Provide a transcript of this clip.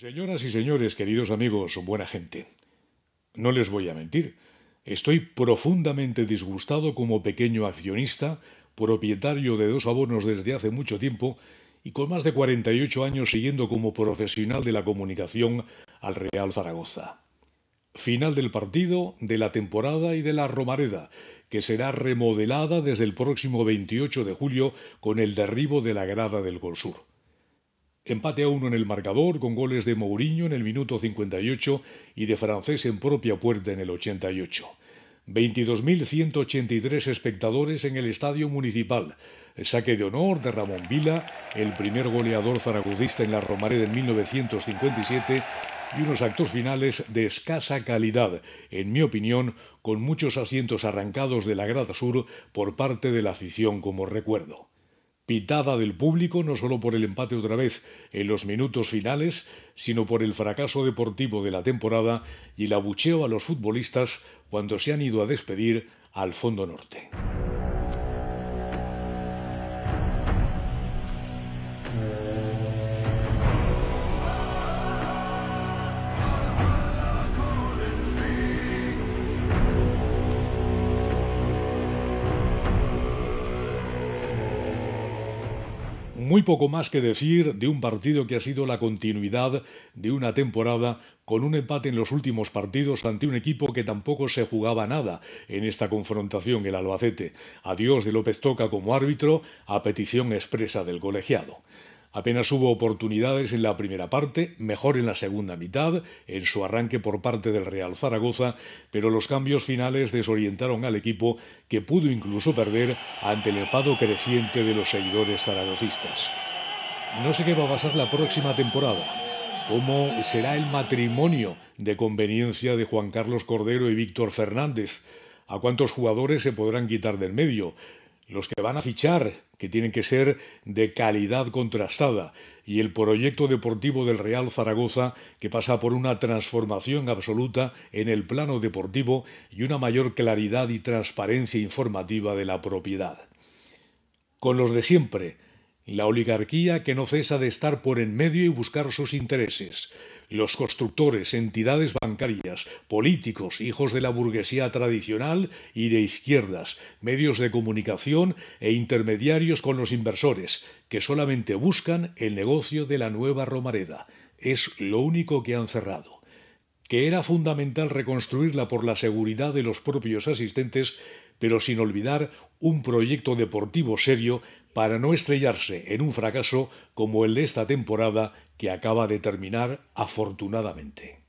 Señoras y señores, queridos amigos, buena gente, no les voy a mentir, estoy profundamente disgustado como pequeño accionista, propietario de dos abonos desde hace mucho tiempo y con más de 48 años siguiendo como profesional de la comunicación al Real Zaragoza. Final del partido, de la temporada y de la Romareda, que será remodelada desde el próximo 28 de julio con el derribo de la grada del Gol Sur. Empate a uno en el marcador, con goles de Mourinho en el minuto 58 y de Francés en propia puerta en el 88. 22.183 espectadores en el Estadio Municipal. saque de honor de Ramón Vila, el primer goleador zaragudista en la Romareda en 1957 y unos actos finales de escasa calidad, en mi opinión, con muchos asientos arrancados de la grada sur por parte de la afición como recuerdo pitada del público, no solo por el empate otra vez en los minutos finales, sino por el fracaso deportivo de la temporada y el abucheo a los futbolistas cuando se han ido a despedir al fondo norte. Muy poco más que decir de un partido que ha sido la continuidad de una temporada con un empate en los últimos partidos ante un equipo que tampoco se jugaba nada en esta confrontación, el Albacete. Adiós de López Toca como árbitro a petición expresa del colegiado. Apenas hubo oportunidades en la primera parte, mejor en la segunda mitad, en su arranque por parte del Real Zaragoza, pero los cambios finales desorientaron al equipo que pudo incluso perder ante el enfado creciente de los seguidores zaragozistas. No sé qué va a pasar la próxima temporada, cómo será el matrimonio de conveniencia de Juan Carlos Cordero y Víctor Fernández, a cuántos jugadores se podrán quitar del medio, los que van a fichar que tienen que ser de calidad contrastada, y el proyecto deportivo del Real Zaragoza, que pasa por una transformación absoluta en el plano deportivo y una mayor claridad y transparencia informativa de la propiedad. Con los de siempre, la oligarquía que no cesa de estar por en medio y buscar sus intereses, los constructores, entidades bancarias, políticos, hijos de la burguesía tradicional y de izquierdas, medios de comunicación e intermediarios con los inversores, que solamente buscan el negocio de la nueva Romareda. Es lo único que han cerrado que era fundamental reconstruirla por la seguridad de los propios asistentes, pero sin olvidar un proyecto deportivo serio para no estrellarse en un fracaso como el de esta temporada que acaba de terminar afortunadamente.